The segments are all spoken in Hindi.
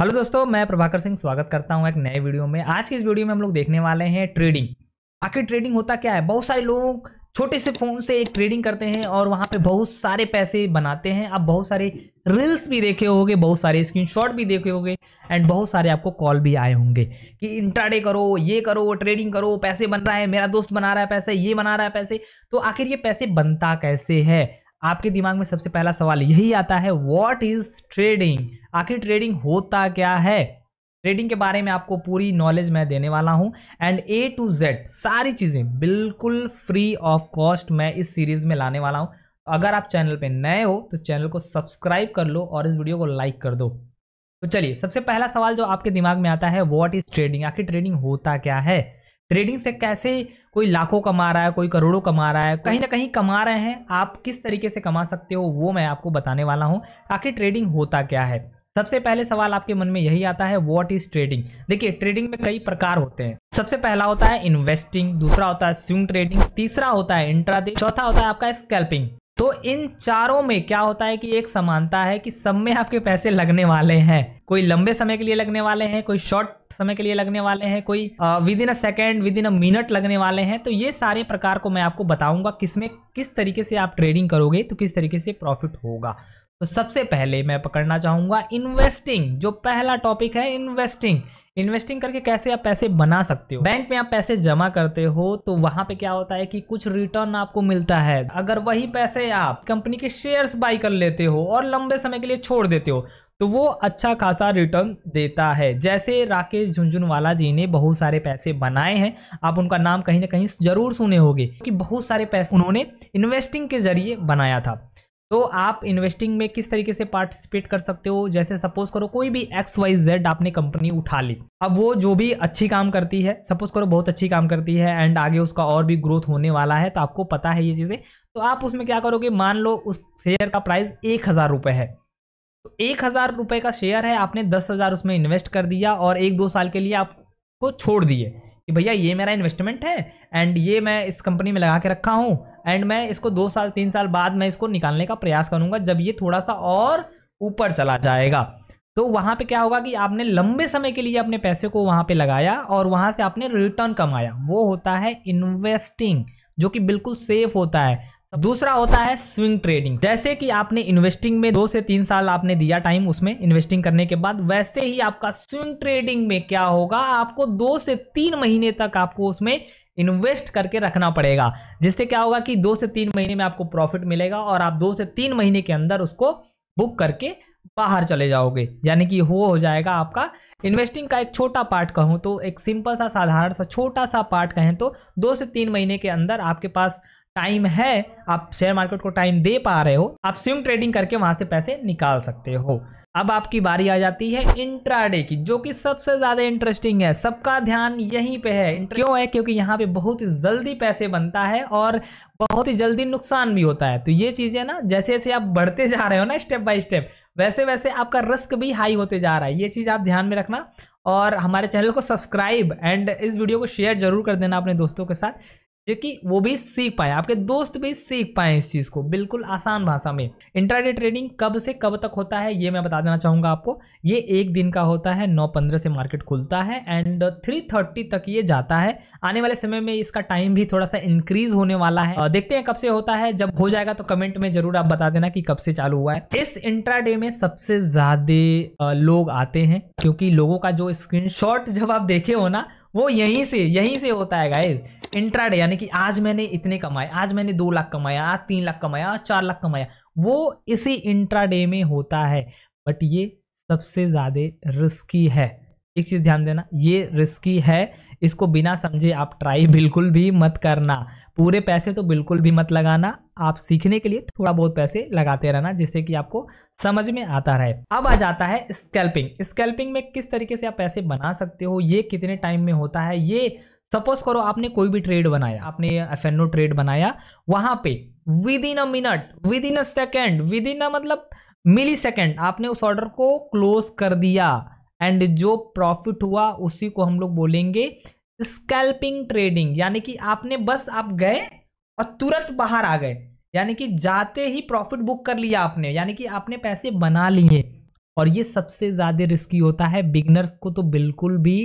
हेलो दोस्तों मैं प्रभाकर सिंह स्वागत करता हूं एक नए वीडियो में आज की इस वीडियो में हम लोग देखने वाले हैं ट्रेडिंग आखिर ट्रेडिंग होता क्या है बहुत सारे लोग छोटे से फ़ोन से एक ट्रेडिंग करते हैं और वहां पे बहुत सारे पैसे बनाते हैं आप बहुत सारे रील्स भी देखे होंगे बहुत सारे स्क्रीनशॉट भी देखे होंगे एंड बहुत सारे आपको कॉल भी आए होंगे कि इंट्राडे करो ये करो वो ट्रेडिंग करो पैसे बन रहा है मेरा दोस्त बना रहा है पैसे ये बना रहा है पैसे तो आखिर ये पैसे बनता कैसे है आपके दिमाग में सबसे पहला सवाल यही आता है वॉट इज ट्रेडिंग आखिर ट्रेडिंग होता क्या है ट्रेडिंग के बारे में आपको पूरी नॉलेज मैं देने वाला हूं एंड ए टू जेड सारी चीज़ें बिल्कुल फ्री ऑफ कॉस्ट मैं इस सीरीज में लाने वाला हूं अगर आप चैनल पे नए हो तो चैनल को सब्सक्राइब कर लो और इस वीडियो को लाइक कर दो तो चलिए सबसे पहला सवाल जो आपके दिमाग में आता है व्हाट इज ट्रेडिंग आखिर ट्रेडिंग होता क्या है ट्रेडिंग से कैसे कोई लाखों कमा रहा है कोई करोड़ों कमा रहा है कहीं ना कहीं कमा रहे हैं आप किस तरीके से कमा सकते हो वो मैं आपको बताने वाला हूँ आखिर ट्रेडिंग होता क्या है सबसे पहले सवाल आपके मन में यही आता है व्हाट इज ट्रेडिंग देखिए ट्रेडिंग में कई प्रकार होते हैं सबसे पहला होता है इन्वेस्टिंग दूसरा होता है स्विंग ट्रेडिंग तीसरा होता है इंट्राडे चौथा होता है आपका स्कैल्पिंग तो इन चारों में क्या होता है कि एक समानता है कि सब में आपके पैसे लगने वाले हैं कोई लंबे समय के लिए लगने वाले हैं कोई शॉर्ट समय के लिए लगने वाले हैं कोई within a second within a minute लगने वाले हैं तो ये सारे प्रकार को मैं आपको बताऊंगा किसमें किस तरीके से आप ट्रेडिंग करोगे तो किस तरीके से प्रॉफिट होगा तो सबसे पहले मैं पकड़ना चाहूँगा इन्वेस्टिंग जो पहला टॉपिक है इन्वेस्टिंग इन्वेस्टिंग करके कैसे आप पैसे बना सकते हो बैंक में आप पैसे जमा करते हो तो वहां पे क्या होता है कि कुछ रिटर्न आपको मिलता है अगर वही पैसे आप कंपनी के शेयर्स बाई कर लेते हो और लंबे समय के लिए छोड़ देते हो तो वो अच्छा खासा रिटर्न देता है जैसे राकेश झुंझुनवाला जी ने बहुत सारे पैसे बनाए हैं आप उनका नाम कहीं ना कहीं जरूर सुने होंगे कि बहुत सारे पैसे उन्होंने इन्वेस्टिंग के जरिए बनाया था तो आप इन्वेस्टिंग में किस तरीके से पार्टिसिपेट कर सकते हो जैसे सपोज करो कोई भी एक्स वाई जेड आपने कंपनी उठा ली अब वो जो भी अच्छी काम करती है सपोज करो बहुत अच्छी काम करती है एंड आगे उसका और भी ग्रोथ होने वाला है तो आपको पता है ये चीज़ें तो आप उसमें क्या करोगे मान लो उस शेयर का प्राइस एक हज़ार रुपये है तो एक हज़ार रुपये का शेयर है आपने दस हज़ार उसमें इन्वेस्ट कर दिया और एक दो साल के लिए आपको छोड़ दिए कि भैया ये मेरा इन्वेस्टमेंट है एंड ये मैं इस कंपनी में लगा के रखा हूँ एंड मैं इसको दो साल तीन साल बाद मैं इसको निकालने का प्रयास करूंगा जब ये थोड़ा सा और ऊपर चला जाएगा तो वहाँ पे क्या होगा कि आपने लंबे समय के लिए अपने पैसे को वहाँ पे लगाया और वहाँ से आपने रिटर्न कमाया वो होता है इन्वेस्टिंग जो कि बिल्कुल सेफ होता है दूसरा होता है स्विंग ट्रेडिंग जैसे कि आपने इन्वेस्टिंग में दो से तीन साल आपने दिया टाइम उसमें इन्वेस्टिंग करने के बाद वैसे ही आपका स्विंग ट्रेडिंग में क्या होगा आपको दो से तीन महीने तक आपको उसमें इन्वेस्ट करके रखना पड़ेगा जिससे क्या होगा कि दो से तीन महीने में आपको प्रॉफिट मिलेगा और आप दो से तीन महीने के अंदर उसको बुक करके बाहर चले जाओगे यानी कि वो हो जाएगा आपका इन्वेस्टिंग का एक छोटा पार्ट कहूँ तो एक सिंपल सा साधारण सा छोटा सा पार्ट कहें तो दो से तीन महीने के अंदर आपके पास टाइम है आप शेयर मार्केट को टाइम दे पा रहे हो आप स्विंग ट्रेडिंग करके वहां से पैसे निकाल सकते हो अब आपकी बारी आ जाती है इंट्राडे की जो कि सबसे ज्यादा इंटरेस्टिंग है सबका ध्यान यहीं पे है क्यों है क्योंकि यहाँ पे बहुत ही जल्दी पैसे बनता है और बहुत ही जल्दी नुकसान भी होता है तो ये चीजें ना जैसे जैसे आप बढ़ते जा रहे हो ना स्टेप बाय स्टेप वैसे वैसे आपका रिस्क भी हाई होते जा रहा है ये चीज आप ध्यान में रखना और हमारे चैनल को सब्सक्राइब एंड इस वीडियो को शेयर जरूर कर देना अपने दोस्तों के साथ जो कि वो भी सीख पाए आपके दोस्त भी सीख पाए इस चीज़ को बिल्कुल आसान भाषा में इंट्राडे ट्रेडिंग कब से कब तक होता है ये मैं बता देना चाहूँगा आपको ये एक दिन का होता है नौ पंद्रह से मार्केट खुलता है एंड थ्री थर्टी तक ये जाता है आने वाले समय में इसका टाइम भी थोड़ा सा इंक्रीज होने वाला है देखते हैं कब से होता है जब हो जाएगा तो कमेंट में जरूर आप बता देना कि कब से चालू हुआ है इस इंट्राडे में सबसे ज्यादा लोग आते हैं क्योंकि लोगों का जो स्क्रीन जब आप देखे हो ना वो यहीं से यहीं से होता है गाइज इंट्राडे यानी कि आज मैंने इतने कमाए आज मैंने दो लाख कमाया आज तीन लाख कमाया आज चार लाख कमाया वो इसी इंट्राडे में होता है बट ये सबसे ज़्यादा रिस्की है एक चीज़ ध्यान देना ये रिस्की है इसको बिना समझे आप ट्राई बिल्कुल भी मत करना पूरे पैसे तो बिल्कुल भी मत लगाना आप सीखने के लिए थोड़ा बहुत पैसे लगाते रहना जिससे कि आपको समझ में आता रहे अब आ जाता है स्कैल्पिंग स्कैल्पिंग में किस तरीके से आप पैसे बना सकते हो ये कितने टाइम में होता है ये सपोज करो आपने कोई भी ट्रेड बनाया आपने एफ ट्रेड बनाया वहां पे within a minute within a second within a मतलब मिली सेकेंड आपने उस ऑर्डर को क्लोज कर दिया एंड जो प्रॉफिट हुआ उसी को हम लोग बोलेंगे स्कैल्पिंग ट्रेडिंग यानी कि आपने बस आप गए और तुरंत बाहर आ गए यानी कि जाते ही प्रॉफिट बुक कर लिया आपने यानी कि आपने पैसे बना लिए और ये सबसे ज़्यादा रिस्की होता है बिगनर्स को तो बिल्कुल भी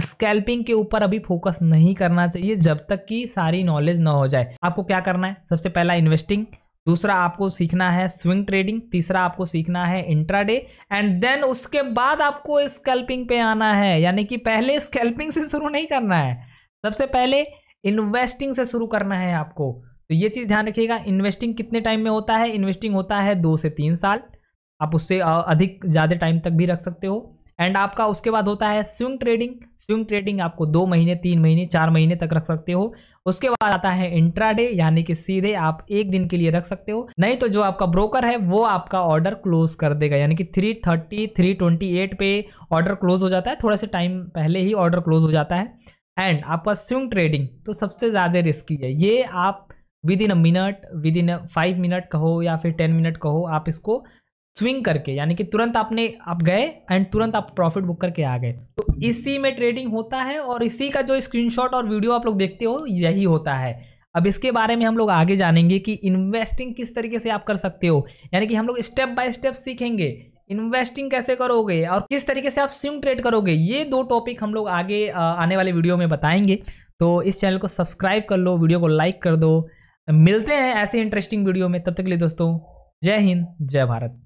स्कैल्पिंग के ऊपर अभी फोकस नहीं करना चाहिए जब तक कि सारी नॉलेज ना हो जाए आपको क्या करना है सबसे पहला इन्वेस्टिंग दूसरा आपको सीखना है स्विंग ट्रेडिंग तीसरा आपको सीखना है इंट्राडे एंड देन उसके बाद आपको स्कैल्पिंग पे आना है यानी कि पहले स्कैल्पिंग से शुरू नहीं करना है सबसे पहले इन्वेस्टिंग से शुरू करना है आपको तो ये चीज़ ध्यान रखिएगा इन्वेस्टिंग कितने टाइम में होता है इन्वेस्टिंग होता है दो से तीन साल आप उससे अधिक ज़्यादा टाइम तक भी रख सकते हो एंड आपका उसके बाद होता है स्विंग ट्रेडिंग स्विंग ट्रेडिंग आपको दो महीने तीन महीने चार महीने तक रख सकते हो उसके बाद आता है इंट्राडे यानी कि सीधे आप एक दिन के लिए रख सकते हो नहीं तो जो आपका ब्रोकर है वो आपका ऑर्डर क्लोज कर देगा यानी कि three thirty three twenty eight पे ऑर्डर क्लोज हो जाता है थोड़ा से टाइम पहले ही ऑर्डर क्लोज हो जाता है एंड आपका स्विंग ट्रेडिंग तो सबसे ज़्यादा रिस्की है ये आप within a minute within five minute कहो या फिर टेन मिनट कहो आप इसको स्विंग करके यानी कि तुरंत आपने आप गए एंड तुरंत आप प्रॉफिट बुक करके आ गए तो इसी में ट्रेडिंग होता है और इसी का जो स्क्रीनशॉट और वीडियो आप लोग देखते हो यही होता है अब इसके बारे में हम लोग आगे जानेंगे कि इन्वेस्टिंग किस तरीके से आप कर सकते हो यानी कि हम लोग स्टेप बाय स्टेप सीखेंगे इन्वेस्टिंग कैसे करोगे और किस तरीके से आप स्विंग ट्रेड करोगे ये दो टॉपिक हम लोग आगे आने वाले वीडियो में बताएंगे तो इस चैनल को सब्सक्राइब कर लो वीडियो को लाइक कर दो मिलते हैं ऐसे इंटरेस्टिंग वीडियो में तब तक के लिए दोस्तों जय हिंद जय भारत